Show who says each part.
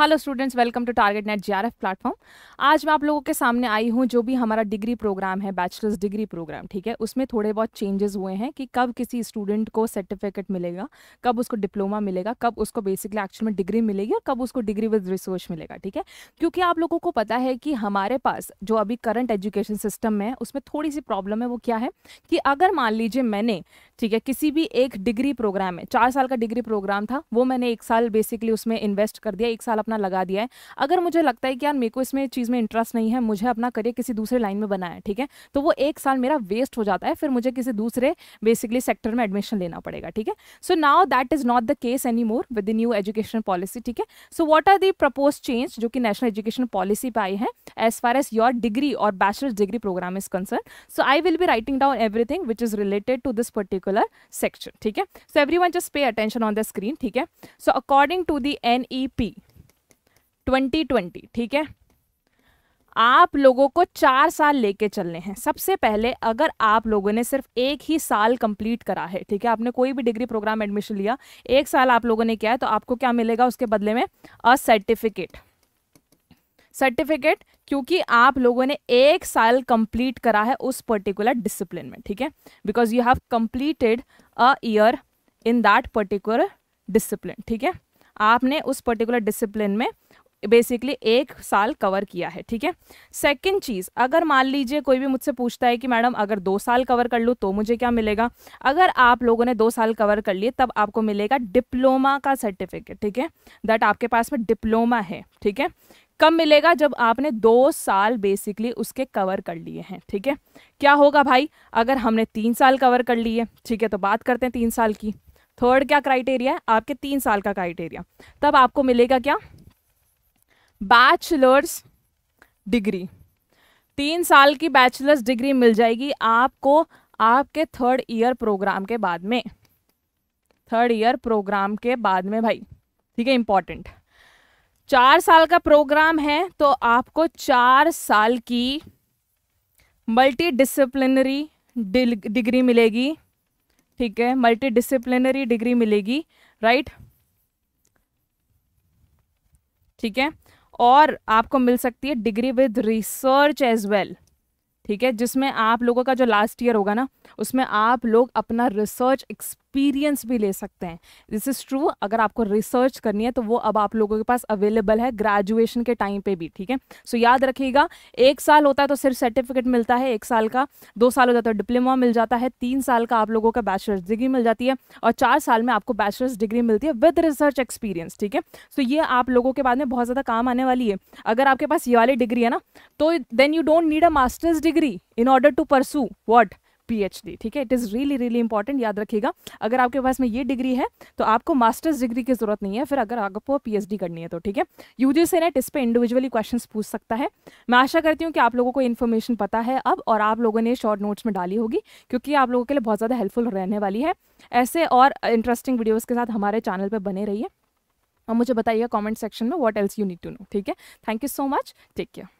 Speaker 1: hello students welcome to target NET जी platform आज मैं आप लोगों के सामने आई हूँ जो भी हमारा डिग्री प्रोग्राम है बैचलर्स डिग्री प्रोग्राम ठीक है उसमें थोड़े बहुत चेंजेस हुए हैं कि कब किसी स्टूडेंट को सर्टिफिकेट मिलेगा कब उसको डिप्लोमा मिलेगा कब उसको बेसिकली एक्चुअल में डिग्री मिलेगी और कब उसको डिग्री विद रिसर्च मिलेगा ठीक है क्योंकि आप लोगों को पता है कि हमारे पास जो अभी करंट एजुकेशन सिस्टम में है उसमें थोड़ी सी प्रॉब्लम है वो क्या है कि अगर मान लीजिए मैंने ठीक है किसी भी एक डिग्री प्रोग्राम है चार साल का डिग्री प्रोग्राम था वो मैंने एक साल बेसिकली उसमें इन्वेस्ट कर दिया एक साल अपना लगा दिया है अगर मुझे लगता है कि यार मेरे को इसमें चीज़ में इंटरेस्ट नहीं है मुझे अपना करियर किसी दूसरे लाइन में बनाया है ठीक है तो वो एक साल मेरा वेस्ट हो जाता है फिर मुझे किसी दूसरे बेसिकली सेक्टर में एडमिशन लेना पड़ेगा ठीक है so now that is not the case any more with new education policy ठीक है so what are the propose change जो कि नेशनल एजुकेशन पॉलिसी पर आई है as far as your degree और bachelors degree program is concern so I will be writing down everything which is related to this particular section ठीक है so everyone just pay attention on the screen ठीक है so according to the N E P twenty twenty ठीक है आप लोगों को चार साल लेके चलने हैं सबसे पहले अगर आप लोगों ने सिर्फ एक ही साल कंप्लीट करा है ठीक है आपने कोई भी डिग्री प्रोग्राम एडमिशन लिया एक साल आप लोगों ने किया है तो आपको क्या मिलेगा उसके बदले में अ सर्टिफिकेट सर्टिफिकेट क्योंकि आप लोगों ने एक साल कंप्लीट करा है उस पर्टिकुलर डिसिप्लिन में ठीक है because you have completed a year in that particular discipline ठीक है आपने उस पर्टिकुलर डिसिप्लिन में बेसिकली एक साल कवर किया है ठीक है सेकंड चीज़ अगर मान लीजिए कोई भी मुझसे पूछता है कि मैडम अगर दो साल कवर कर लूँ तो मुझे क्या मिलेगा अगर आप लोगों ने दो साल कवर कर लिए तब आपको मिलेगा डिप्लोमा का सर्टिफिकेट ठीक है दैट आपके पास में डिप्लोमा है ठीक है कब मिलेगा जब आपने दो साल बेसिकली उसके कवर कर लिए हैं ठीक है क्या होगा भाई अगर हमने तीन साल कवर कर लिए ठीक है तो बात करते हैं तीन साल की थर्ड क्या क्राइटेरिया है आपके तीन साल का क्राइटेरिया तब आपको मिलेगा क्या बैचलर्स डिग्री तीन साल की बैचलर्स डिग्री मिल जाएगी आपको आपके थर्ड ईयर प्रोग्राम के बाद में थर्ड ईयर प्रोग्राम के बाद में भाई ठीक है इम्पॉर्टेंट चार साल का प्रोग्राम है तो आपको चार साल की मल्टी डिसिप्लिनरी डिग्री मिलेगी ठीक है मल्टी डिसिप्लिनरी डिग्री मिलेगी राइट ठीक है और आपको मिल सकती है degree with research as well ठीक है जिसमें आप लोगों का जो लास्ट ईयर होगा ना उसमें आप लोग अपना रिसर्च एक्सपीरियंस भी ले सकते हैं दिस इज़ ट्रू अगर आपको रिसर्च करनी है तो वो अब आप लोगों के पास अवेलेबल है ग्रेजुएशन के टाइम पे भी ठीक है सो so, याद रखिएगा एक साल होता है तो सिर्फ सर्टिफिकेट मिलता है एक साल का दो साल हो जाता है डिप्लोमा तो मिल जाता है तीन साल का आप लोगों का बैचलर्स डिग्री मिल जाती है और चार साल में आपको बैचलर्स डिग्री मिलती है विद रिसर्च एक्सपीरियंस ठीक है सो ये आप लोगों के बाद में बहुत ज़्यादा काम आने वाली है अगर आपके पास ये वाली डिग्री है ना तो then you don't need a masters degree in order to pursue what PhD ठीक है it is really really important याद रखिएगा अगर आपके पास में ये डिग्री है तो आपको मास्टर्स डिग्री की जरूरत नहीं है फिर अगर आपको पीएचडी करनी है तो ठीक है यूजी से नेट इस पर इंडिविजुअली क्वेश्चन पूछ सकता है मैं आशा करती हूँ कि आप लोगों को इन्फॉर्मेशन पता है अब और आप लोगों ने शॉर्ट नोट्स में डाली होगी क्योंकि आप लोगों के लिए बहुत ज़्यादा हेल्पफुल रहने वाली है ऐसे और इंटरेस्टिंग वीडियोज़ के साथ हमारे चैनल पर बने रहिए और मुझे बताइए कॉमेंट सेक्शन में what else you need to know ठीक है thank you so much take care